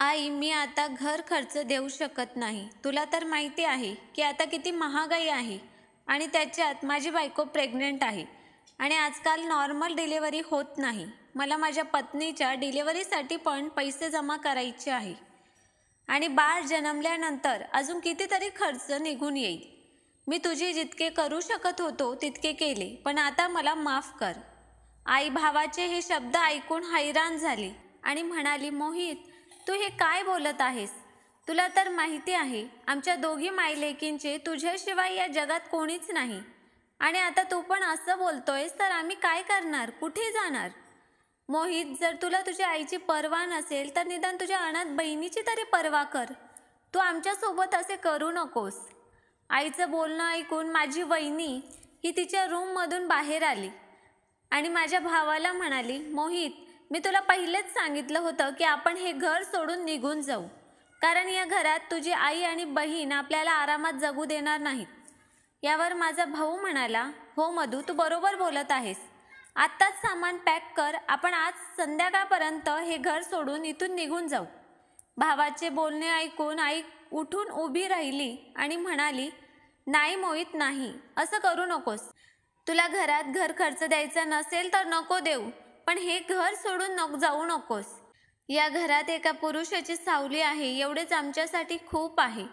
आई मी आता घर खर्च देऊ शकत नाही तुला तर माहिती आहे की आता किती महागाई आहे आणि त्याच्यात माझी बायको प्रेग्नेंट आहे आणि आजकाल नॉर्मल डिलेवरी होत नाही मला माझ्या पत्नीच्या डिलेवरीसाठी पण पैसे जमा करायचे आहे आणि बाळ जन्मल्यानंतर अजून कितीतरी खर्च निघून येईल मी तुझे जितके करू शकत होतो तितके केले पण आता मला माफ कर आई भावाचे हे शब्द ऐकून हैराण झाली आणि म्हणाली मोहित तू हे काय बोलत आहेस तुला तर माहिती आहे आमच्या दोघी मायलेकींचे तुझ्याशिवाय या जगात कोणीच नाही आणि आता तू पण असं बोलतोयस तर आम्ही काय करणार कुठे जाणार मोहित जर तुला तुझ्या आईची पर्वा नसेल तर निदान तुझ्या अनाथ बहिणीची तरी पर्वा कर तू आमच्यासोबत असे करू नकोस आईचं बोलणं ऐकून माझी वहिनी ही तिच्या रूममधून बाहेर आली आणि माझ्या भावाला म्हणाली मोहित मी तुला पहिलेच सांगितलं होतं की आपण हे घर सोडून निघून जाऊ कारण या घरात तुझी आई आणि बहीण आपल्याला आरामात जगू देणार नाहीत यावर माझा भाऊ म्हणाला हो मधू तू बरोबर बोलत आहेस आत्ताच सामान पॅक कर आपण आज संध्याकाळपर्यंत हे घर सोडून इथून निघून जाऊ भावाचे बोलणे ऐकून आई उठून उभी राहिली आणि म्हणाली नाही मोहित नाही असं करू नकोस तुला घरात घर खर्च द्यायचा नसेल तर नको देऊ पण हे घर सोडून जाऊ नकोस या घरात एका पुरुषाची सावली आहे एवढेच आमच्यासाठी खूप आहे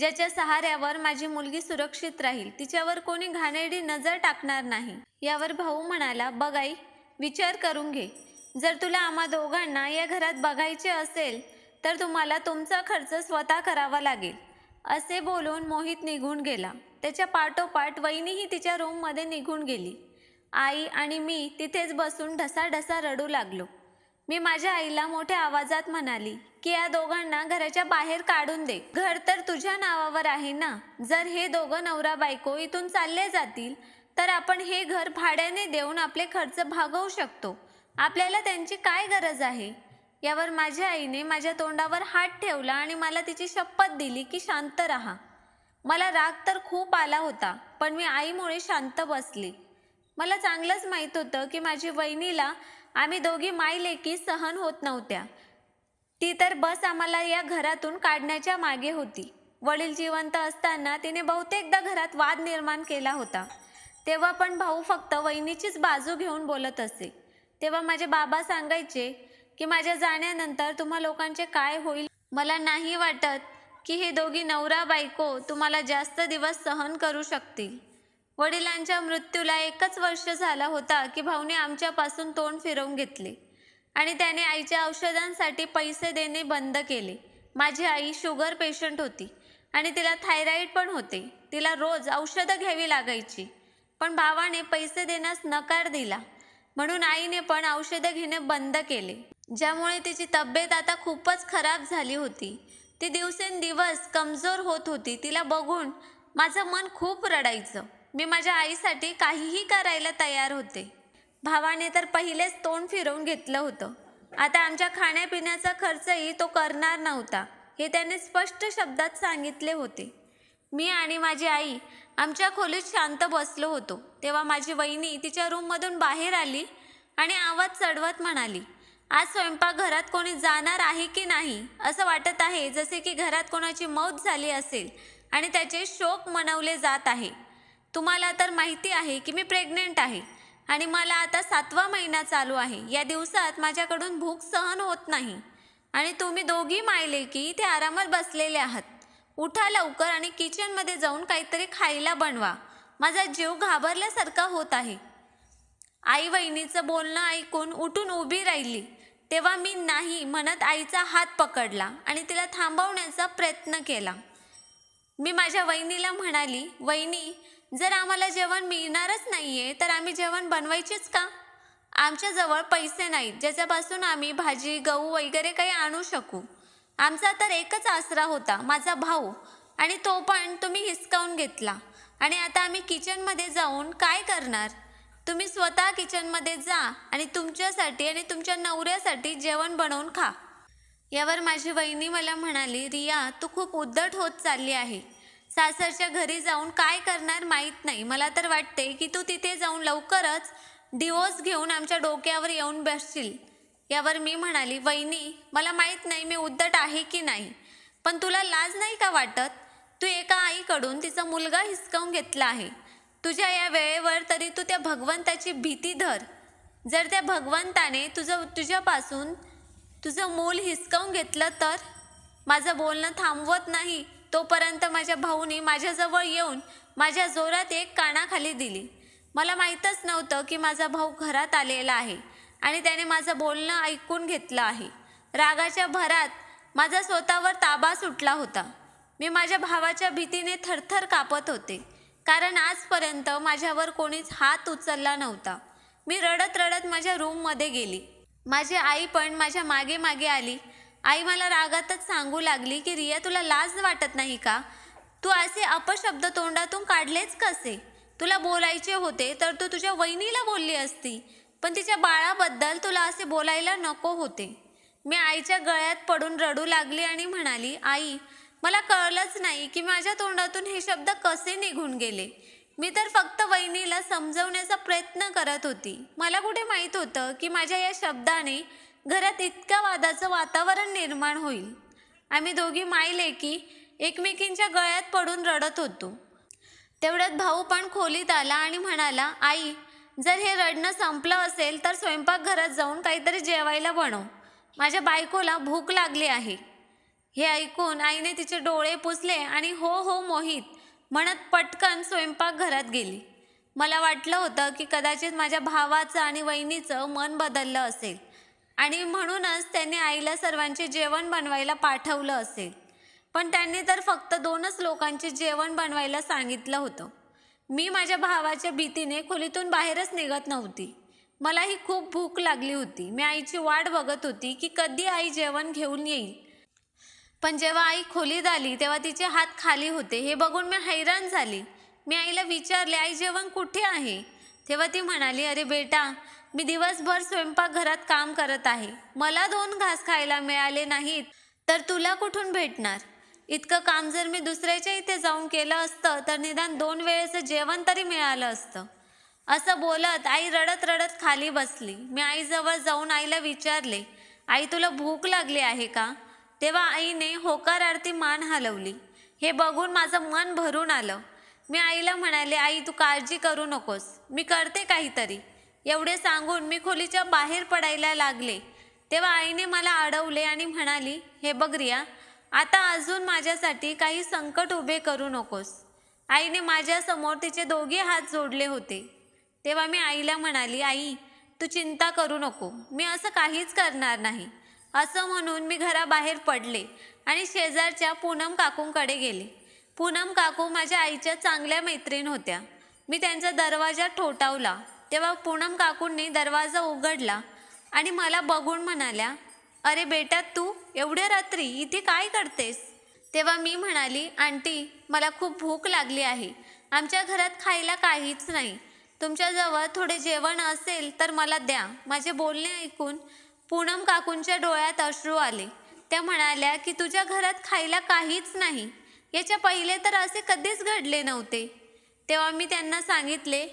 ज्याच्या सहाऱ्यावर माझी मुलगी सुरक्षित राहील तिच्यावर कोणी घाणेरडी नजर टाकणार नाही यावर भाऊ म्हणाला बघाई विचार करून घे जर तुला आम्हा दोघांना या घरात बघायचे असेल तर तुम्हाला तुमचा खर्च स्वतः करावा लागेल असे बोलून मोहित निघून गेला त्याच्या पाठोपाठ वहिनीही तिच्या रूममध्ये निघून गेली आई आणि मी तिथेच बसून ढसाढसा रडू लागलो मी माझ्या आईला मोठ्या आवाजात म्हणाली की या दोघांना घराच्या बाहेर काढून दे घर तर तुझ्या नावावर आहे ना जर हे दोघं नवरा बायको इथून चालले जातील तर आपण हे घर भाड्याने देऊन आपले खर्च भागवू शकतो आपल्याला त्यांची काय गरज आहे यावर माझ्या आईने माझ्या तोंडावर हात ठेवला आणि मला तिची शपथ दिली की शांत राहा मला राग तर खूप आला होता पण मी आईमुळे शांत बसली मला चांगलंच माहीत होतं की माझी वहिनीला आम्ही दोघी लेकी सहन होत नव्हत्या ती तर बस आम्हाला या घरातून काढण्याच्या मागे होती वडील जिवंत असताना तिने बहुतेकदा घरात वाद निर्माण केला होता तेव्हा पण भाऊ फक्त वहिनीचीच बाजू घेऊन बोलत असे तेव्हा माझे बाबा सांगायचे की माझ्या जाण्यानंतर तुम्हा लोकांचे काय होईल मला नाही वाटत की हे दोघी नवरा बायको तुम्हाला जास्त दिवस सहन करू शकतील वडिलांच्या मृत्यूला एकच वर्ष झाला होता की भाऊने आमच्यापासून तोंड फिरवून घेतले आणि त्याने आईच्या औषधांसाठी पैसे देणे बंद केले माझी आई शुगर पेशंट होती आणि तिला थायरॉईड पण होते तिला रोज औषधं घ्यावी लागायची पण भावाने पैसे देण्यास नकार दिला म्हणून आईने पण औषधं घेणे बंद केले ज्यामुळे तिची तब्येत आता खूपच खराब झाली होती ती दिवसेंदिवस कमजोर होत होती तिला बघून माझं मन खूप रडायचं मी माझ्या आईसाठी काहीही करायला तयार होते भावाने तर पहिलेच तोंड फिरवून घेतलं होतं आता आमच्या खाण्यापिण्याचा खर्चही तो करणार नव्हता हे त्याने स्पष्ट शब्दात सांगितले होते मी आणि माझी आई आमच्या खोलीत शांत बसलो होतो तेव्हा माझी वहिनी तिच्या रूममधून बाहेर आली आणि आवाज चढवत म्हणाली आज स्वयंपाकघरात कोणी जाणार आहे की नाही असं वाटत आहे जसे की घरात कोणाची मौत झाली असेल आणि त्याचे शोक मनवले जात आहे तुम्हाला तर माहिती आहे की मी प्रेग्नेंट आहे आणि मला आता सातवा महिना चालू आहे या दिवसात माझ्याकडून भूक सहन होत नाही आणि तुम्ही दोघी मायले की ते आरामात बसलेले आहात उठा लवकर आणि किचनमध्ये जाऊन काहीतरी खायला बनवा माझा जीव घाबरल्यासारखा होत आहे आई वहिनीचं बोलणं ऐकून उठून उभी राहिली तेव्हा मी नाही म्हणत आईचा हात पकडला आणि तिला थांबवण्याचा प्रयत्न केला मी माझ्या वहिनीला म्हणाली वहिनी जर आम्हाला जेवण मिळणारच नाहीये तर आम्ही जेवण बनवायचेच का आमच्याजवळ पैसे नाहीत ज्याच्यापासून आम्ही भाजी गहू वगैरे काही आणू शकू आमचा तर एकच आसरा होता माझा भाऊ आणि तो पण तुम्ही हिसकावून घेतला आणि आता आम्ही किचनमध्ये जाऊन काय करणार तुम्ही स्वतः किचनमध्ये जा आणि तुमच्यासाठी आणि तुमच्या नवऱ्यासाठी जेवण बनवून खा यावर माझी वहिनी मला म्हणाली रिया तू खूप उद्धट होत चालली आहे सासरच्या घरी जाऊन काय करणार माहीत नाही मला तर वाटते की तू तिथे जाऊन लवकरच डिवोर्स घेऊन आमच्या डोक्यावर येऊन बसशील यावर मी म्हणाली वहिनी मला माहीत नाही मी उद्धट आहे की नाही पण तुला लाज नाही का वाटत तू एका आईकडून तिचा मुलगा हिसकावून घेतला आहे तुझ्या या वेळेवर तरी तू त्या भगवंताची भीती धर जर त्या भगवंताने तुझं तुझ्यापासून तुझं मूल हिसकावून घेतलं तर माझं बोलणं थांबवत नाही तोपर्यंत माझ्या भाऊनी माझ्याजवळ येऊन माझ्या जोरात एक कानाखाली दिली मला माहीतच नव्हतं की माझा भाऊ घरात आलेला आहे आणि त्याने माझं बोलणं ऐकून घेतलं आहे रागाच्या भरात माझा स्वतःवर ताबा सुटला होता मी माझ्या भावाच्या भीतीने थरथर कापत होते कारण आजपर्यंत माझ्यावर कोणीच हात उचलला नव्हता मी रडत रडत माझ्या रूममध्ये गेली माझी आई पण माझ्या मागे मागे आली आई मला रागातच सांगू लागली की रिया तुला लाज वाटत नाही का तू असे अपशब्द तोंडातून काढलेच कसे तुला बोलायचे होते तर तू तुझ्या वहिनीला बोलली असती पण तिच्या बाळाबद्दल तुला असे बोलायला नको होते मी आईच्या गळ्यात पडून रडू लागली आणि म्हणाली आई मला कळलंच नाही की माझ्या तोंडातून हे शब्द कसे निघून गेले मी तर फक्त वहिनीला समजवण्याचा प्रयत्न करत होती मला कुठे माहीत होतं की माझ्या या शब्दाने घरात इतक्या वादाचं वातावरण निर्माण होईल आम्ही दोघी की एकमेकींच्या गळ्यात पडून रडत होतो तेवढ्यात भाऊ पण खोलीत आला आणि म्हणाला आई जर हे रडणं संपलं असेल तर स्वयंपाकघरात जाऊन काहीतरी जेवायला बनव माझ्या बायकोला भूक लागली आहे हे ऐकून आईने तिचे डोळे पुसले आणि हो हो मोहित म्हणत पटकन स्वयंपाकघरात गेली मला वाटलं होतं की कदाचित माझ्या भावाचं आणि वहिनीचं मन बदललं असेल आणि म्हणूनच त्यांनी आईला सर्वांचे जेवण बनवायला पाठवलं असेल पण त्यांनी तर फक्त दोनच लोकांचे जेवण बनवायला सांगितलं होतं मी माझ्या भावाच्या भीतीने खोलीतून बाहेरच निघत नव्हती मलाही खूप भूक लागली होती मी आईची वाट बघत होती की कधी आई जेवण घेऊन येईल पण जेव्हा आई खोलीत आली तेव्हा तिचे हात खाली होते हे बघून मी हैराण झाली मी आईला विचारले आई जेवण कुठे आहे तेव्हा ती म्हणाली अरे बेटा मी दिवसभर स्वयंपाकघरात काम करत आहे मला दोन घास खायला मिळाले नाहीत तर तुला कुठून भेटणार इतकं काम जर मी दुसऱ्याच्या इथे जाऊन केलं असतं तर निदान दोन वेळेचं जेवण तरी मिळालं असतं असं बोलत आई रडत रडत खाली बसली मी आईजवळ जाऊन आईला विचारले आई तुला भूक लागली आहे का तेव्हा आईने होकार आरती मान हलवली हे बघून माझं मन भरून आलं मी आईला म्हणाले आई तू काळजी करू नकोस मी करते काहीतरी एवढे सांगून मी खोलीच्या बाहेर पडायला लागले तेव्हा आईने मला अडवले आणि म्हणाली हे बघ रिया आता अजून माझ्यासाठी काही संकट उभे करू नकोस आईने माझ्यासमोर तिचे दोघे हात जोडले होते तेव्हा मी आईला म्हणाली आई तू चिंता करू नको मी असं काहीच करणार नाही असं म्हणून मी घराबाहेर पडले आणि शेजारच्या पूनम काकूंकडे गेले पूनम काकू माझ्या आईच्या चांगल्या मैत्रीण होत्या मी त्यांचा दरवाजा ठोठावला तेव्हा पूनम काकूंनी दरवाजा उघडला आणि मला बघून म्हणाल्या अरे बेटा तू एवढ्या रात्री इथे काय करतेस तेव्हा मी म्हणाली आंटी मला खूप भूक लागली आहे आमच्या घरात खायला काहीच नाही तुमच्याजवळ थोडे जेवण असेल तर मला द्या माझे बोलणे ऐकून पूनम काकूंच्या डोळ्यात अश्रू आले त्या म्हणाल्या की तुझ्या घरात खायला काहीच नाही याच्या पहिले तर असे कधीच घडले नव्हते तेव्हा मी त्यांना सांगितले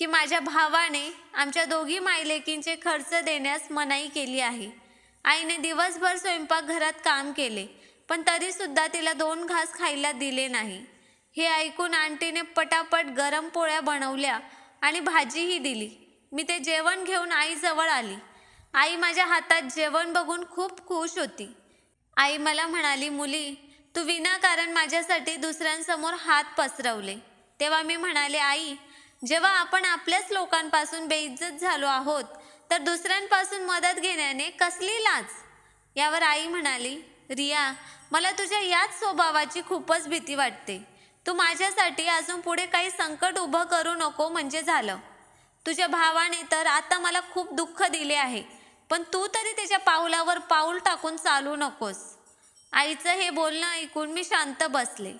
की माझ्या भावाने आमच्या दोघी मायलेकींचे खर्च देण्यास मनाई केली आहे आईने दिवसभर स्वयंपाकघरात काम केले पण तरीसुद्धा तिला दोन घास खायला दिले नाही हे ऐकून आंटीने पटापट गरम पोळ्या बनवल्या आणि भाजीही दिली मी ते जेवण घेऊन आईजवळ आली आई माझ्या हातात जेवण बघून खूप खुश होती आई मला म्हणाली मुली तू विनाकारण माझ्यासाठी दुसऱ्यांसमोर हात पसरवले तेव्हा मी म्हणाले आई जेव्हा आपण आपल्याच लोकांपासून बेइज्जत झालो आहोत तर दुसऱ्यांपासून मदत घेण्याने कसली लाच यावर आई म्हणाली रिया मला तुझ्या याच स्वभावाची खूपच भीती वाटते तू माझ्यासाठी अजून पुढे काही संकट उभं करू नको म्हणजे झालं तुझ्या भावाने तर आता मला खूप दुःख दिले आहे पण तू तरी त्याच्या पाऊलावर पाऊल टाकून चालू नकोस आईचं हे बोलणं ऐकून मी शांत बसले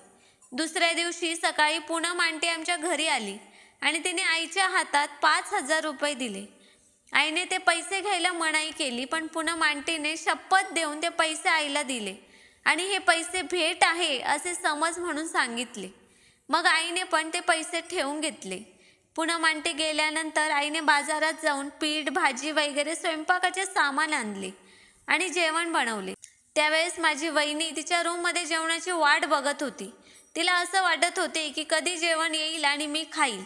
दुसऱ्या दिवशी सकाळी पुन्हा मांटी आमच्या घरी आली आणि तिने आईच्या हातात पाच हजार रुपये दिले आईने ते पैसे घ्यायला मनाई केली पण पुन्हा मांटीने शपथ देऊन ते पैसे आईला दिले आणि हे पैसे भेट आहे असे समज म्हणून सांगितले मग आईने पण ते पैसे ठेवून घेतले पुन्हा मांटे गेल्यानंतर आईने बाजारात जाऊन पीठ भाजी वगैरे स्वयंपाकाचे सामान आणले आणि जेवण बनवले त्यावेळेस माझी वहिनी तिच्या रूममध्ये जेवणाची वाट बघत होती तिला असं वाटत होते की कधी जेवण येईल आणि मी खाईल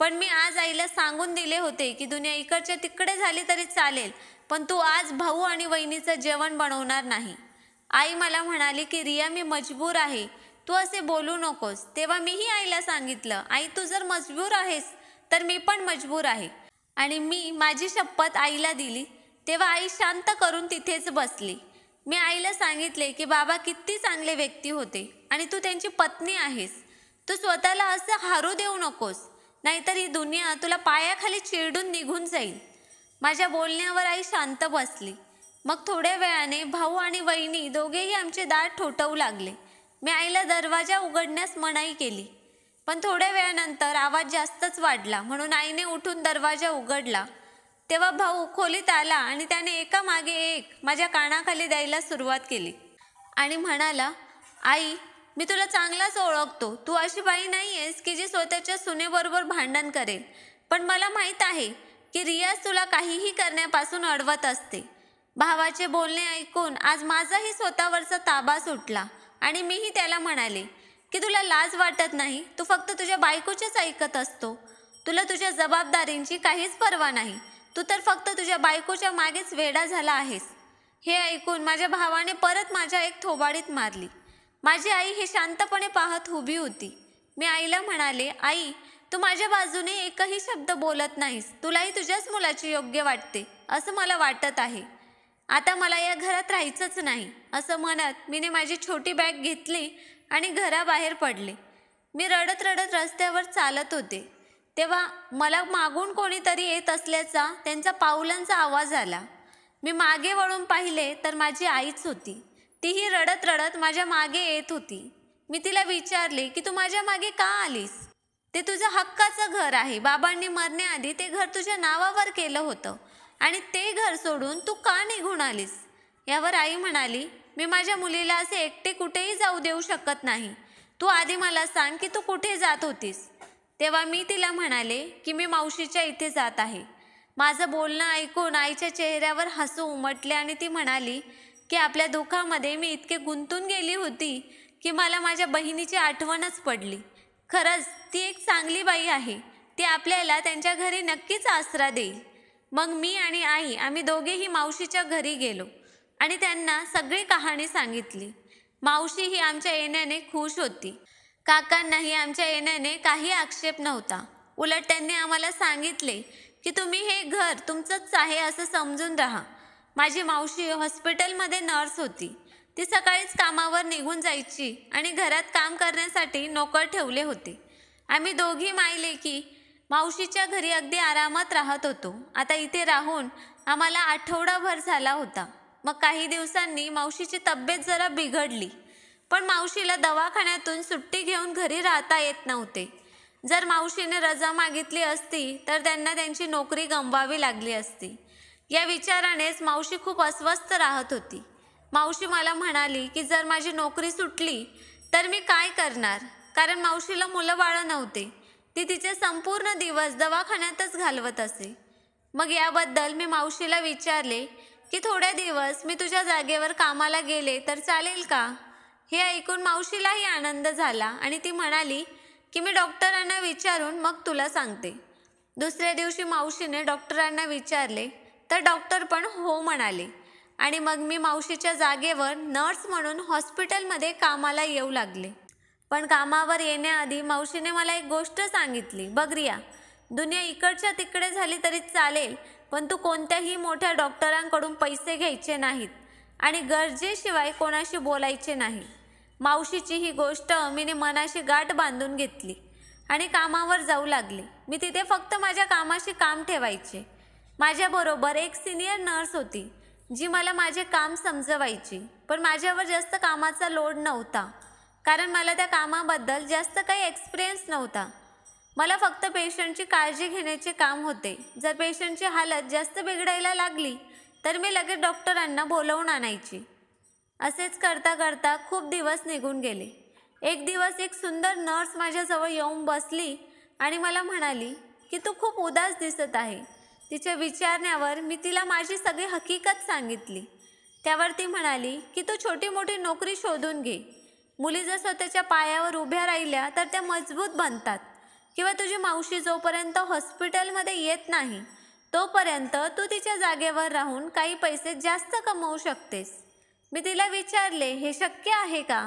पण मी आज आईला सांगून दिले होते की दुनिया इकडच्या तिकडे झाली तरी चालेल पण तू आज भाऊ आणि वहिनीचं जेवण बनवणार नाही आई मला म्हणाली की रिया मी मजबूर आहे तू असे बोलू नकोस तेव्हा मीही आईला सांगितलं आई तू जर मजबूर आहेस तर मी पण मजबूर आहे आणि मी माझी शपथ आईला दिली तेव्हा आई शांत करून तिथेच बसली मी आईला सांगितले की बाबा किती चांगले व्यक्ती होते आणि तू त्यांची पत्नी आहेस तू स्वतःला असं हारू देऊ नकोस नाहीतर ही दुनिया तुला पायाखाली चिरडून निघून जाईल माझ्या बोलण्यावर आई शांत बसली मग थोड्या वेळाने भाऊ आणि वहिनी दोघेही आमचे दाट ठोठवू लागले मी आईला दरवाजा उघडण्यास मनाई केली पण थोड्या वेळानंतर आवाज जास्तच वाढला म्हणून आईने उठून दरवाजा उघडला तेव्हा भाऊ खोलीत आला आणि त्याने एका मागे एक माझ्या कानाखाली द्यायला सुरुवात केली आणि म्हणाला आई मी तुला चांगलाच ओळखतो तू अशी बाई नाही आहेस की जी स्वतःच्या सुनेबरोबर भांडण करेल पण मला माहीत आहे की रियाज तुला काहीही करण्यापासून अडवत असते भावाचे बोलणे ऐकून आज माझाही स्वतःवरचा ताबा सुटला आणि मीही त्याला म्हणाले की तुला लाज वाटत नाही तू फक्त तुझ्या बायकोचेच ऐकत असतो तुला तुझ्या जबाबदारींची काहीच पर्वा नाही तू तर फक्त तुझ्या बायकोच्या मागेच वेडा झाला आहेस हे ऐकून माझ्या भावाने परत माझ्या एक थोबाडीत मारली माझी आई हे शांतपणे पाहत उभी होती मी आईला म्हणाले आई तू माझ्या बाजूने एकही शब्द बोलत नाहीस तुलाही तुझ्याच मुलाची योग्य वाटते असं मला वाटत आहे आता मला या घरात राहायचंच नाही असं म्हणत मीने माझी छोटी बॅग घेतली आणि घराबाहेर पडले मी रडत रडत रस्त्यावर चालत होते तेव्हा मला मागून कोणीतरी येत असल्याचा त्यांचा पाऊलांचा आवाज आला मी मागे वळून पाहिले तर माझी आईच होती तीही रडत रडत माझ्या मागे येत होती मी तिला विचारले की तू माझ्या मागे का आलीस ते तुझं हक्काचं घर आहे बाबांनी मरण्याआधी ते घर तुझ्या नावावर केलं होतं आणि ते घर सोडून तू का निघून आलीस यावर आई म्हणाली मी माझ्या मुलीला असे एकटे कुठेही जाऊ देऊ शकत नाही तू आधी मला सांग की तू कुठे जात होतीस तेव्हा मी तिला म्हणाले की मी मावशीच्या इथे जात आहे माझं बोलणं ऐकून आईच्या चेहऱ्यावर हसू उमटले आणि ती म्हणाली की आपल्या दुःखामध्ये मी इतके गुंतून गेली होती की मला माझ्या बहिणीची आठवणच पडली खरंच ती एक चांगली बाई आहे ती आपल्याला त्यांच्या घरी नक्कीच आसरा देईल मग मी आणि आई आम्ही दोघेही मावशीच्या घरी गेलो आणि त्यांना सगळी कहाणी सांगितली मावशी ही आमच्या येण्याने खुश होती काकांनाही आमच्या येण्याने काही आक्षेप नव्हता उलट त्यांनी आम्हाला सांगितले की तुम्ही हे घर तुमचंच आहे असं समजून राहा माझी मावशी हॉस्पिटलमध्ये नर्स होती ती सकाळीच कामावर निघून जायची आणि घरात काम करण्यासाठी नोकर ठेवले होते आम्ही दोघी मायले की मावशीच्या घरी अगदी आरामात राहत होतो आता इथे राहून आम्हाला आठवडाभर झाला होता मग काही दिवसांनी मावशीची तब्येत जरा बिघडली पण मावशीला दवाखान्यातून सुट्टी घेऊन घरी राहता येत नव्हते जर मावशीने रजा मागितली असती तर त्यांना त्यांची नोकरी गमवावी लागली असती या विचारानेच मावशी खूप अस्वस्थ राहत होती मावशी मला म्हणाली की जर माझी नोकरी सुटली तर मी काय करणार कारण मावशीला मुलं बाळं नव्हते ती तिचे संपूर्ण दिवस दवाखान्यातच घालवत असे मग याबद्दल मी मावशीला विचारले की थोड्या दिवस मी तुझ्या जागेवर कामाला गेले तर चालेल का हे ऐकून मावशीलाही आनंद झाला आणि ती म्हणाली की मी डॉक्टरांना विचारून मग तुला सांगते दुसऱ्या दिवशी मावशीने डॉक्टरांना विचारले तर डॉक्टर पण हो म्हणाले आणि मग मी मावशीच्या जागेवर नर्स म्हणून हॉस्पिटलमध्ये कामाला येऊ लागले पण कामावर येण्याआधी मावशीने मला एक गोष्ट सांगितली बघ रिया दुनिया इकडच्या तिकडे झाली तरी चालेल पण तू कोणत्याही मोठ्या डॉक्टरांकडून पैसे घ्यायचे नाहीत आणि गरजेशिवाय कोणाशी बोलायचे नाही मावशीची ही गोष्ट मीने मनाशी गाठ बांधून घेतली आणि कामावर जाऊ लागले मी तिथे फक्त माझ्या कामाशी काम ठेवायचे माझ्याबरोबर एक सिनियर नर्स होती जी मला माझे काम समजवायची पण माझ्यावर जास्त कामाचा लोड नव्हता कारण मला त्या कामाबद्दल जास्त काही एक्सपिरियन्स नव्हता मला फक्त पेशंटची काळजी घेण्याचे काम होते जर पेशंटची हालत जास्त बिघडायला लागली तर मी लगेच डॉक्टरांना बोलवून आणायची असेच करता करता खूप दिवस निघून गेले एक दिवस एक सुंदर नर्स माझ्याजवळ येऊन बसली आणि मला म्हणाली की तू खूप उदास दिसत आहे तिच्या विचारण्यावर मी तिला माझी सगळी हकीकत सांगितली त्यावर ती म्हणाली की तू छोटी मोठी नोकरी शोधून घे मुली जर स्वतःच्या पायावर उभ्या राहिल्या तर त्या मजबूत बनतात किंवा तुझी मावशी जोपर्यंत हॉस्पिटलमध्ये येत नाही तोपर्यंत तू तिच्या जागेवर राहून काही पैसे जास्त कमवू शकतेस मी तिला विचारले हे शक्य आहे का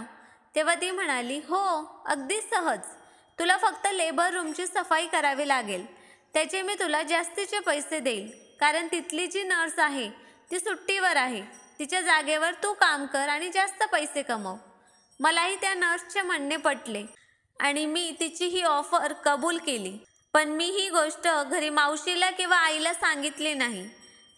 तेव्हा ती म्हणाली हो अगदी सहज तुला फक्त लेबर रूमची सफाई करावी लागेल त्याचे मी तुला जास्तीचे पैसे देईल कारण तिथली जी नर्स आहे ती सुट्टीवर आहे तिच्या जागेवर तू काम कर आणि जास्त पैसे कमव मलाही त्या नर्सचे म्हणणे पटले आणि मी तिची ही ऑफर कबूल केली पण मी ही गोष्ट घरी मावशीला किंवा आईला सांगितली नाही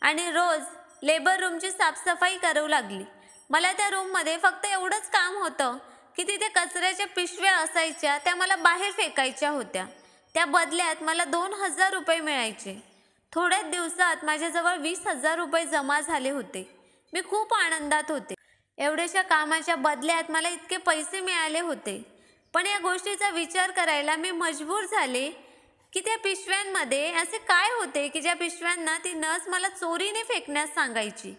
आणि रोज लेबर रूमची साफसफाई करू लागली मला त्या रूममध्ये फक्त एवढंच काम होतं की तिथे कचऱ्याच्या पिशव्या असायच्या त्या मला बाहेर फेकायच्या होत्या त्या बदल्यात मला दोन हजार रुपये मिळायचे थोड्याच दिवसात माझ्याजवळ वीस हजार रुपये जमा झाले होते मी खूप आनंदात होते एवढ्याशा कामाच्या बदल्यात मला इतके पैसे मिळाले होते पण या गोष्टीचा विचार करायला मी मजबूर झाले की त्या पिशव्यांमध्ये असे काय होते की ज्या पिशव्यांना ती नस मला चोरीने फेकण्यास सांगायची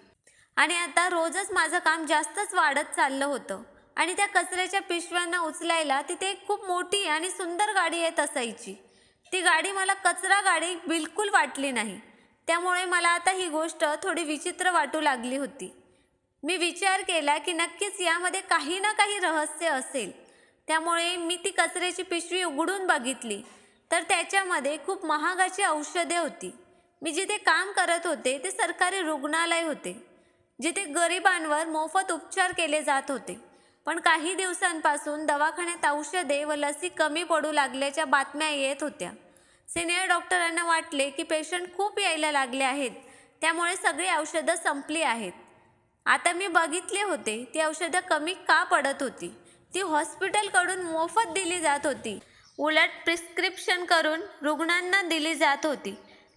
आणि आता रोजच माझं काम जास्तच वाढत चाललं होतं आणि त्या कचऱ्याच्या पिशव्यांना उचलायला तिथे एक खूप मोठी आणि सुंदर गाडी येत असायची ती गाडी मला कचरा गाडी बिलकुल वाटली नाही त्यामुळे मला आता ही गोष्ट थोडी विचित्र वाटू लागली होती मी विचार केला की नक्कीच यामध्ये काही ना काही रहस्य असेल त्यामुळे मी ती कचऱ्याची पिशवी उघडून बघितली तर त्याच्यामध्ये खूप महागाची औषधे होती मी जिथे काम करत होते ते सरकारी रुग्णालय होते जिथे गरिबांवर मोफत उपचार केले जात होते पण काही दिवसांपासून दवाखान्यात औषधे व लसी कमी पडू लागल्याच्या बातम्या येत होत्या सिनियर डॉक्टरांना वाटले की पेशंट खूप यायला लागले आहेत त्यामुळे सगळी औषधं संपली आहेत आता मी बघितले होते ती औषधं कमी का पडत होती ती हॉस्पिटलकडून मोफत दिली जात होती उलट प्रिस्क्रिप्शन करून रुग्णांना दिली जात होती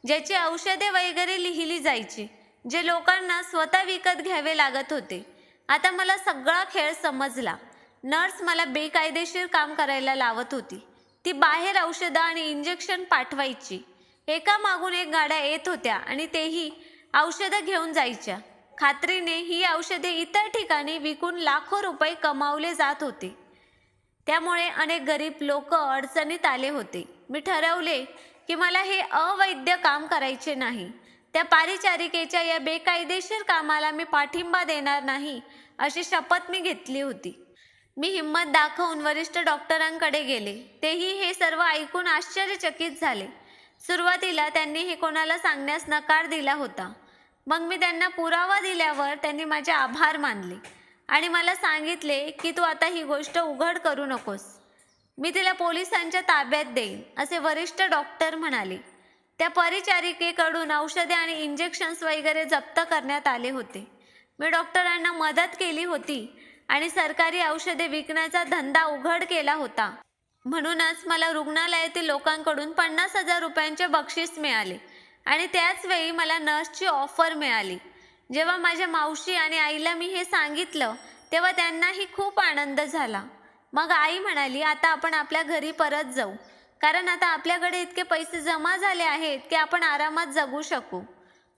ज्याची औषधे वगैरे लिहिली जायची जे लोकांना स्वतः विकत घ्यावे लागत होते आता मला सगळा खेळ समजला नर्स मला बेकायदेशीर काम करायला लावत होती ती बाहेर औषधं आणि इंजेक्शन पाठवायची एका मागून एक गाड्या येत होत्या आणि तेही औषधं घेऊन जायच्या खात्रीने ही औषधे इतर ठिकाणी विकून लाखो रुपये कमावले जात होते त्यामुळे अनेक गरीब लोक अडचणीत आले होते मी ठरवले की मला हे अवैध काम करायचे नाही त्या पारिचारिकेच्या या बेकायदेशीर कामाला मी पाठिंबा देणार नाही अशी शपथ मी घेतली होती मी हिंमत दाखवून वरिष्ठ डॉक्टरांकडे गेले तेही हे सर्व ऐकून आश्चर्यचकित झाले सुरुवातीला त्यांनी हे कोणाला सांगण्यास नकार दिला होता मग मी त्यांना पुरावा दिल्यावर त्यांनी माझे आभार मानले आणि मला सांगितले की तू आता ही गोष्ट उघड करू नकोस मी तिला पोलिसांच्या ताब्यात देईन असे वरिष्ठ डॉक्टर म्हणाले त्या परिचारिकेकडून औषधे आणि इंजेक्शन्स वगैरे जप्त करण्यात आले होते मी डॉक्टरांना मदत केली होती आणि सरकारी औषधे विकण्याचा धंदा उघड केला होता म्हणूनच मला रुग्णालयातील लोकांकडून पन्नास हजार रुपयांचे बक्षीस मिळाले आणि त्याच वेळी मला नर्सची ऑफर मिळाली जेव्हा माझ्या मावशी आणि आईला मी हे सांगितलं तेव्हा त्यांनाही खूप आनंद झाला मग आई म्हणाली आता आपण आपल्या घरी परत जाऊ कारण आता आपल्याकडे इतके पैसे जमा झाले आहेत की आपण आरामात जगू शकू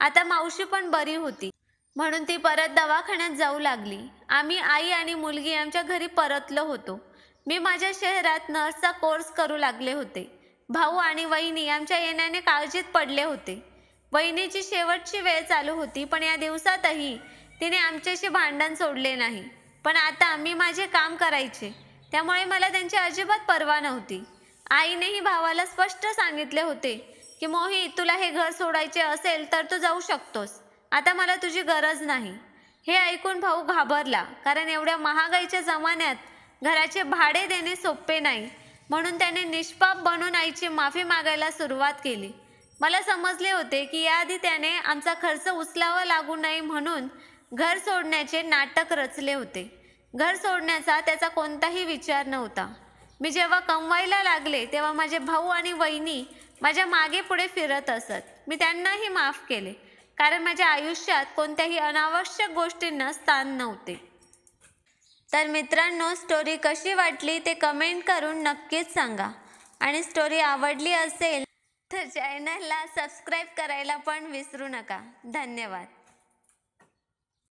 आता मावशी पण बरी होती म्हणून ती परत दवाखान्यात जाऊ लागली आम्ही आई आणि मुलगी आमच्या घरी परतलो होतो मी माझ्या शहरात नर्सचा कोर्स करू लागले होते भाऊ आणि वहिनी आमच्या येण्याने काळजीत पडले होते वहिनीची शेवटची वेळ चालू होती पण या दिवसातही तिने आमच्याशी भांडण सोडले नाही पण आता मी माझे काम करायचे त्यामुळे मला त्यांची अजिबात पर्वा नव्हती आईनेही भावाला स्पष्ट सांगितले होते की मोहित तुला हे घर सोडायचे असेल तर तू जाऊ शकतोस आता मला तुझी गरज नाही हे ऐकून भाऊ घाबरला कारण एवढ्या महागाईच्या जमान्यात घराचे भाडे देणे सोपे नाही म्हणून त्याने निष्पाप बनून आईची माफी मागायला सुरुवात केली मला समजले होते की याआधी त्याने आमचा खर्च उचलावा लागू नये म्हणून घर सोडण्याचे नाटक रचले होते घर सोडण्याचा त्याचा कोणताही विचार नव्हता मी जेव्हा कमवायला लागले तेव्हा माझे भाऊ आणि वहिनी माझ्या मागे पुढे फिरत असत मी त्यांनाही माफ केले कारण माझ्या आयुष्यात कोणत्याही अनावश्यक गोष्टींना स्थान नव्हते तर मित्रांनो स्टोरी कशी वाटली ते कमेंट करून नक्कीच सांगा आणि स्टोरी आवडली असेल तर चॅनलला सबस्क्राईब करायला पण विसरू नका धन्यवाद